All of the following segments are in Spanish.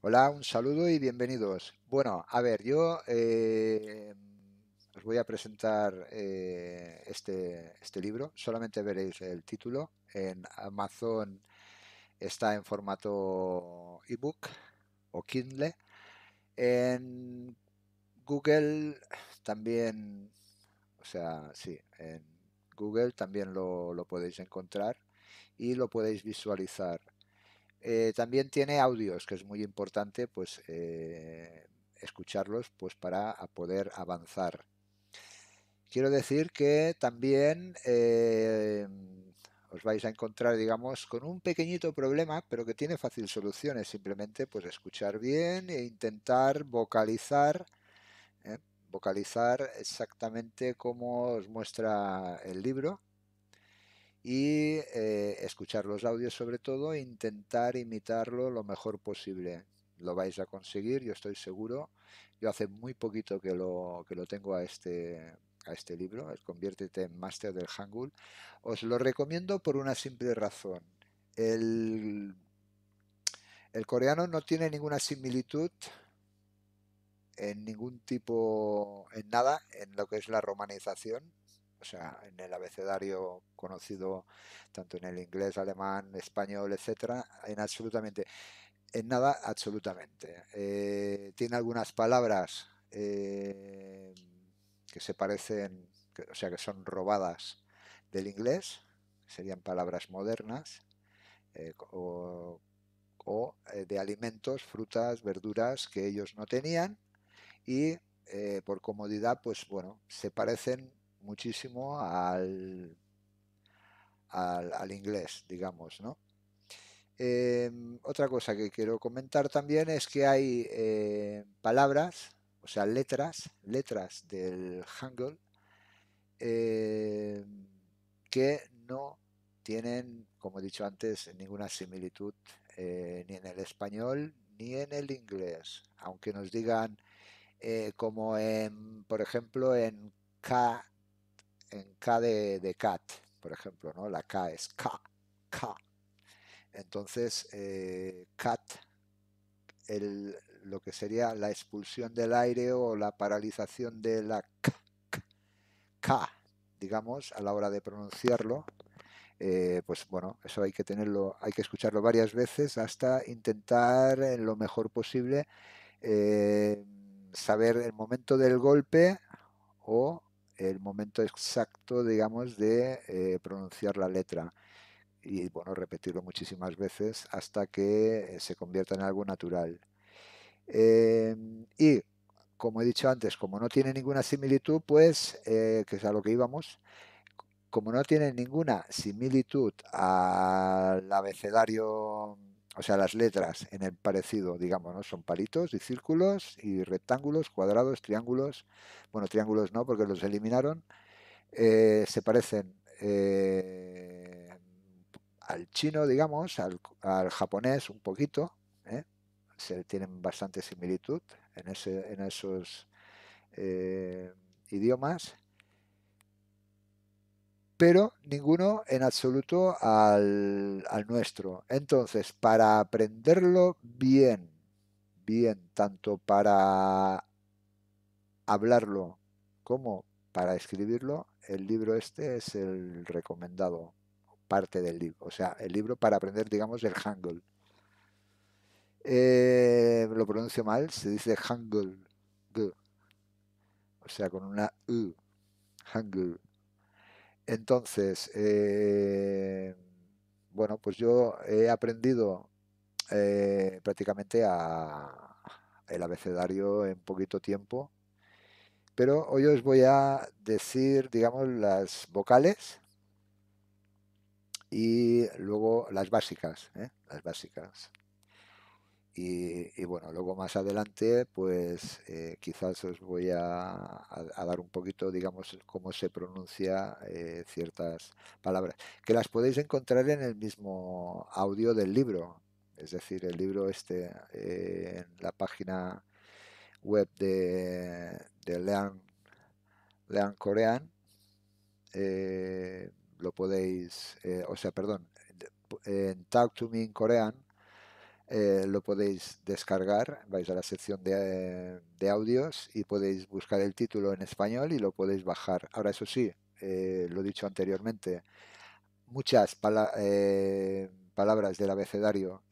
Hola, un saludo y bienvenidos. Bueno, a ver, yo eh, os voy a presentar eh, este, este libro. Solamente veréis el título. En Amazon está en formato ebook o Kindle. En Google también, o sea, sí, en Google también lo, lo podéis encontrar y lo podéis visualizar. Eh, también tiene audios, que es muy importante pues, eh, escucharlos pues, para poder avanzar. Quiero decir que también eh, os vais a encontrar, digamos, con un pequeñito problema, pero que tiene fácil solución. Es simplemente pues, escuchar bien e intentar vocalizar vocalizar exactamente como os muestra el libro y eh, escuchar los audios sobre todo e intentar imitarlo lo mejor posible. Lo vais a conseguir, yo estoy seguro. Yo hace muy poquito que lo, que lo tengo a este, a este libro, el Conviértete en Máster del Hangul. Os lo recomiendo por una simple razón. El, el coreano no tiene ninguna similitud en ningún tipo, en nada, en lo que es la romanización o sea, en el abecedario conocido tanto en el inglés, alemán, español, etcétera, en absolutamente, en nada, absolutamente. Eh, tiene algunas palabras eh, que se parecen, o sea, que son robadas del inglés, serían palabras modernas, eh, o de alimentos, frutas, verduras que ellos no tenían y por comodidad, pues bueno, se parecen muchísimo al, al, inglés, digamos, ¿no? Em, otra cosa que quiero comentar también es que hay eh, palabras, o sea, letras, letras del Hangul eh, que no tienen, como he dicho antes, ninguna similitud eh, ni en el español ni en el inglés, aunque nos digan como por ejemplo, en K en K de, cat, por ejemplo, ¿no? La K es K, K. Entonces, eh, cat, lo que sería la expulsión del aire o la paralización de la K, K, K digamos, a la hora de pronunciarlo, eh, pues bueno, eso hay que tenerlo, hay que escucharlo varias veces hasta intentar en lo mejor posible eh, saber el momento del golpe o el momento exacto, digamos, de eh, pronunciar la letra y, bueno, repetirlo muchísimas veces hasta que eh, se convierta en algo natural. Em, y, como he dicho antes, como no tiene ninguna similitud, pues, eh, que es a lo que íbamos, como no tiene ninguna similitud al abecedario o sea, las letras en el parecido, digamos, ¿no? Son palitos y círculos y rectángulos, cuadrados, triángulos. Bueno, triángulos no, porque los eliminaron. Eh, se parecen eh, al chino, digamos, al, japonés un poquito. ¿eh? Se tienen bastante similitud en, en esos idiomas pero ninguno en absoluto al, nuestro. Entonces, para aprenderlo bien, bien, tanto para hablarlo como para escribirlo, el libro este es el recomendado, parte del libro, o sea, el libro para aprender, digamos, el Hangul. Eh, lo pronuncio mal, se dice Hangul, o sea, con una U, Hangul. Entonces, eh, bueno, pues yo he aprendido eh, prácticamente el abecedario en poquito tiempo, pero hoy os voy a decir, digamos, las vocales y luego las básicas, ¿eh? las básicas. Y, bueno, luego más adelante, pues eh, quizás os voy a, dar un poquito, digamos, cómo se pronuncia eh, ciertas palabras, que las podéis encontrar en el mismo audio del libro, es decir, el libro este eh, en la página web de, de Learn, Learn Korean, lo podéis, o sea, perdón, en Talk to Me in Korean, eh, lo podéis descargar, vais a la sección de, audios y podéis buscar el título en español y lo podéis bajar. Ahora, eso sí, eh, lo he dicho anteriormente, muchas eh, palabras del abecedario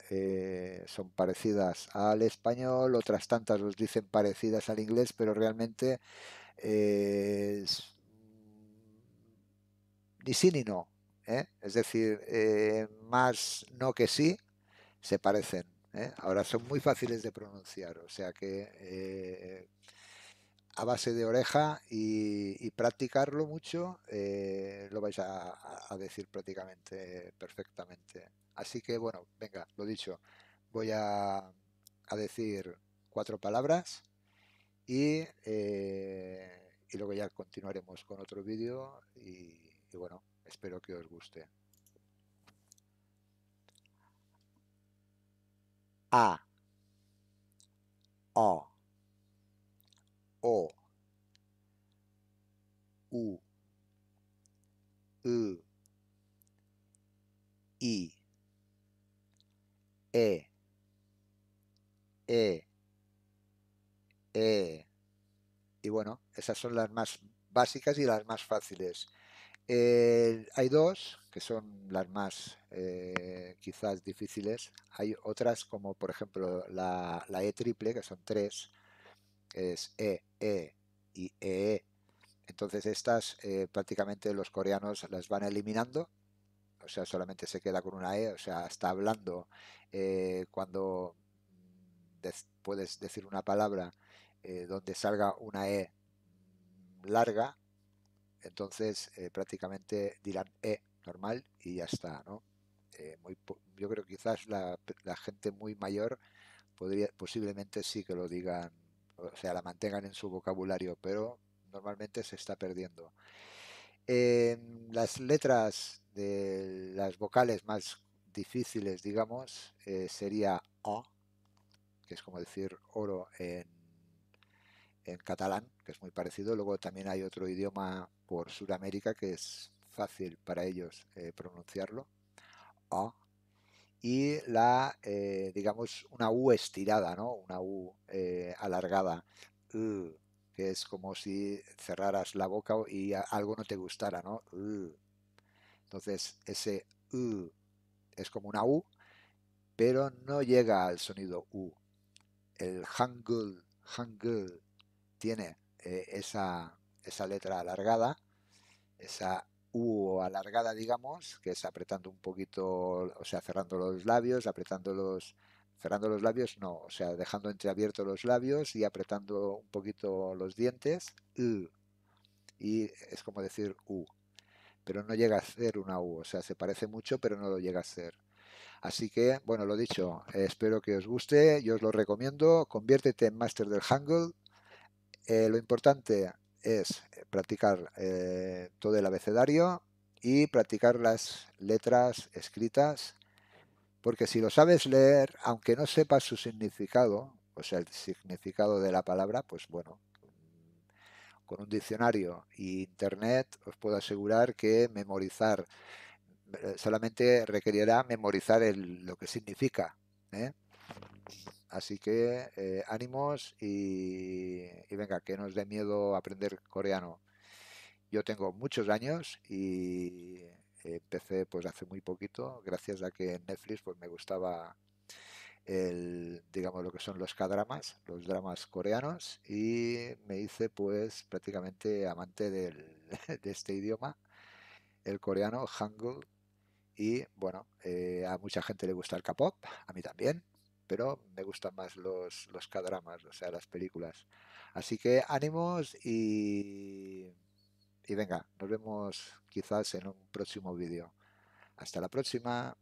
son parecidas al español, otras tantas os dicen parecidas al inglés, pero realmente es ni sí ni no. Es decir, más no que sí se parecen. ¿eh? Ahora son muy fáciles de pronunciar, o sea que eh, a base de oreja y, practicarlo mucho eh, lo vais a, decir prácticamente perfectamente. Así que bueno, venga, lo dicho, voy a, decir cuatro palabras y, luego ya continuaremos con otro vídeo y bueno, espero que os guste. a, o, o, u, u, i, e, e, e. Y bueno, esas son las más básicas y las más fáciles. hay dos que son las más eh, quizás difíciles. Hay otras como por ejemplo la, E triple, que son tres, es E, E y E, e. Entonces estas eh, prácticamente los coreanos las van eliminando, o sea, solamente se queda con una E, o sea, está hablando eh, cuando puedes decir una palabra donde salga una E larga, entonces prácticamente dirán E normal y ya está, ¿no? Eh, yo creo que quizás la, gente muy mayor podría, posiblemente sí que lo digan, o sea, la mantengan en su vocabulario, pero normalmente se está perdiendo. las letras de las vocales más difíciles, digamos, eh, sería O, que es como decir oro en, en catalán, que es muy parecido. Luego también hay otro idioma por Sudamérica que es fácil para ellos eh, pronunciarlo, y la, eh, digamos, una U estirada, ¿no? Una U eh, alargada, que es como si cerraras la boca y algo no te gustara, ¿no? Entonces, ese U es como una U, pero no llega al sonido U. El Hangul, Hangul, tiene esa, letra alargada, esa U alargada, digamos, que es apretando un poquito, o sea, cerrando los labios, apretando los, cerrando los labios, no, o sea, dejando entreabiertos los labios y apretando un poquito los dientes, y es como decir U, pero no llega a ser una U, o sea, se parece mucho, pero no lo llega a ser. Así que, bueno, lo dicho, espero que os guste, yo os lo recomiendo, conviértete en máster del Hangul. Eh, lo importante, es eh, practicar eh, todo el abecedario y practicar las letras escritas, porque si lo sabes leer, aunque no sepas su significado, o sea, el significado de la palabra, pues bueno, con un diccionario e internet os puedo asegurar que memorizar eh, solamente requerirá memorizar lo que significa. Así que eh, ánimos y, venga, que no os dé miedo aprender coreano. Yo tengo muchos años y empecé pues hace muy poquito, gracias a que en Netflix pues me gustaba el, digamos lo que son los K-dramas, los dramas coreanos y me hice pues prácticamente amante de este idioma, el coreano Hangul y bueno, eh, a mucha gente le gusta el K-pop, a mí también pero me gustan más los, los o sea, las películas. Así que ánimos y, y venga, nos vemos quizás en un próximo vídeo. Hasta la próxima.